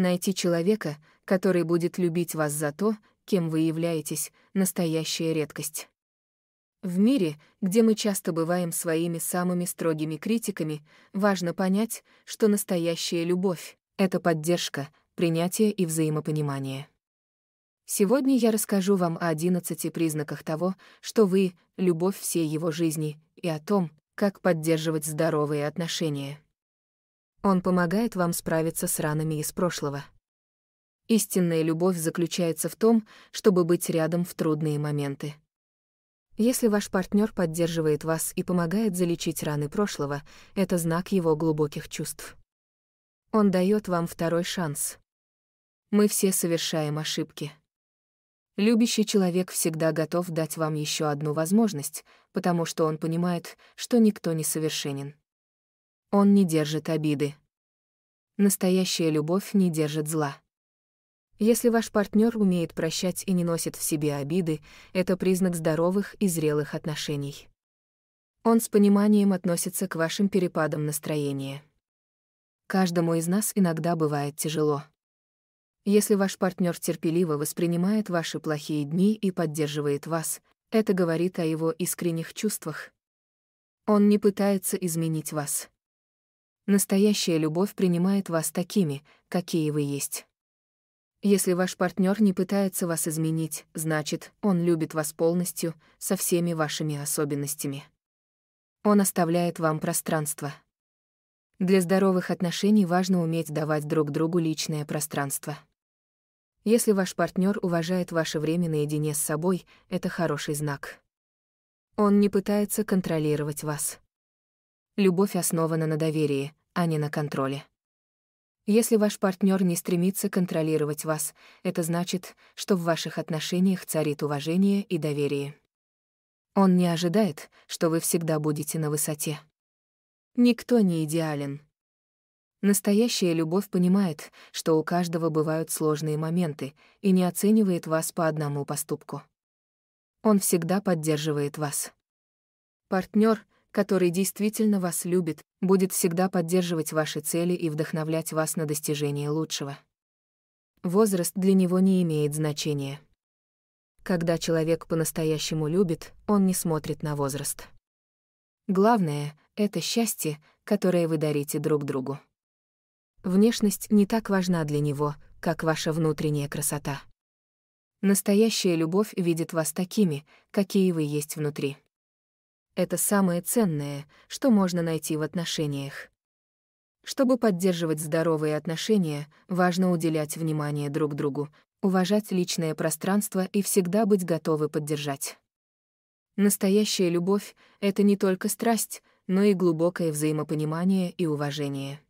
Найти человека, который будет любить вас за то, кем вы являетесь, настоящая редкость. В мире, где мы часто бываем своими самыми строгими критиками, важно понять, что настоящая любовь — это поддержка, принятие и взаимопонимание. Сегодня я расскажу вам о 11 признаках того, что вы — любовь всей его жизни, и о том, как поддерживать здоровые отношения. Он помогает вам справиться с ранами из прошлого. Истинная любовь заключается в том, чтобы быть рядом в трудные моменты. Если ваш партнер поддерживает вас и помогает залечить раны прошлого, это знак его глубоких чувств. Он дает вам второй шанс. Мы все совершаем ошибки. Любящий человек всегда готов дать вам еще одну возможность, потому что он понимает, что никто не совершенен. Он не держит обиды. Настоящая любовь не держит зла. Если ваш партнер умеет прощать и не носит в себе обиды, это признак здоровых и зрелых отношений. Он с пониманием относится к вашим перепадам настроения. Каждому из нас иногда бывает тяжело. Если ваш партнер терпеливо воспринимает ваши плохие дни и поддерживает вас, это говорит о его искренних чувствах. Он не пытается изменить вас. Настоящая любовь принимает вас такими, какие вы есть. Если ваш партнер не пытается вас изменить, значит, он любит вас полностью, со всеми вашими особенностями. Он оставляет вам пространство. Для здоровых отношений важно уметь давать друг другу личное пространство. Если ваш партнер уважает ваше время наедине с собой, это хороший знак. Он не пытается контролировать вас любовь основана на доверии, а не на контроле. Если ваш партнер не стремится контролировать вас, это значит, что в ваших отношениях царит уважение и доверие. Он не ожидает, что вы всегда будете на высоте. Никто не идеален. Настоящая любовь понимает, что у каждого бывают сложные моменты и не оценивает вас по одному поступку. Он всегда поддерживает вас. Партнер, который действительно вас любит, будет всегда поддерживать ваши цели и вдохновлять вас на достижение лучшего. Возраст для него не имеет значения. Когда человек по-настоящему любит, он не смотрит на возраст. Главное — это счастье, которое вы дарите друг другу. Внешность не так важна для него, как ваша внутренняя красота. Настоящая любовь видит вас такими, какие вы есть внутри это самое ценное, что можно найти в отношениях. Чтобы поддерживать здоровые отношения, важно уделять внимание друг другу, уважать личное пространство и всегда быть готовы поддержать. Настоящая любовь — это не только страсть, но и глубокое взаимопонимание и уважение.